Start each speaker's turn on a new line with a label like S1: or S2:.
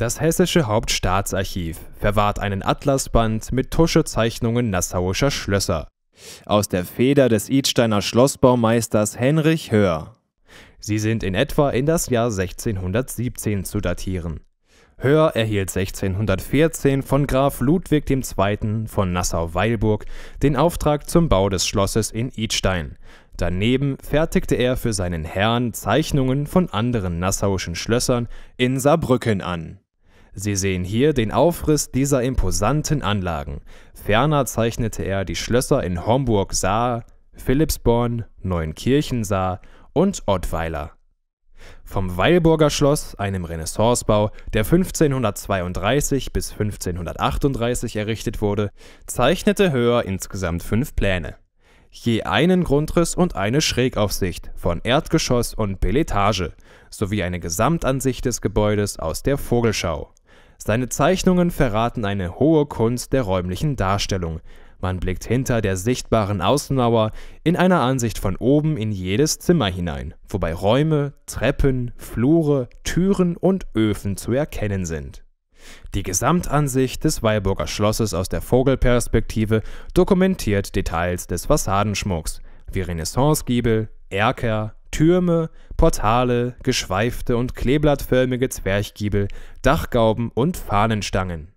S1: Das Hessische Hauptstaatsarchiv verwahrt einen Atlasband mit Tuschezeichnungen nassauischer Schlösser. Aus der Feder des Idsteiner Schlossbaumeisters Henrich Hör. Sie sind in etwa in das Jahr 1617 zu datieren. Hör erhielt 1614 von Graf Ludwig II. von Nassau-Weilburg den Auftrag zum Bau des Schlosses in Idstein. Daneben fertigte er für seinen Herrn Zeichnungen von anderen nassauischen Schlössern in Saarbrücken an. Sie sehen hier den Aufriss dieser imposanten Anlagen. Ferner zeichnete er die Schlösser in Homburg Saar, Philippsborn, Neunkirchen Saar und Ottweiler. Vom Weilburger Schloss, einem Renaissancebau, der 1532 bis 1538 errichtet wurde, zeichnete Höher insgesamt fünf Pläne. Je einen Grundriss und eine Schrägaufsicht von Erdgeschoss und Beletage sowie eine Gesamtansicht des Gebäudes aus der Vogelschau. Seine Zeichnungen verraten eine hohe Kunst der räumlichen Darstellung. Man blickt hinter der sichtbaren Außenmauer in einer Ansicht von oben in jedes Zimmer hinein, wobei Räume, Treppen, Flure, Türen und Öfen zu erkennen sind. Die Gesamtansicht des Weilburger Schlosses aus der Vogelperspektive dokumentiert Details des Fassadenschmucks, wie Renaissancegiebel, Erker, Türme, Portale, geschweifte und kleeblattförmige Zwerchgiebel, Dachgauben und Fahnenstangen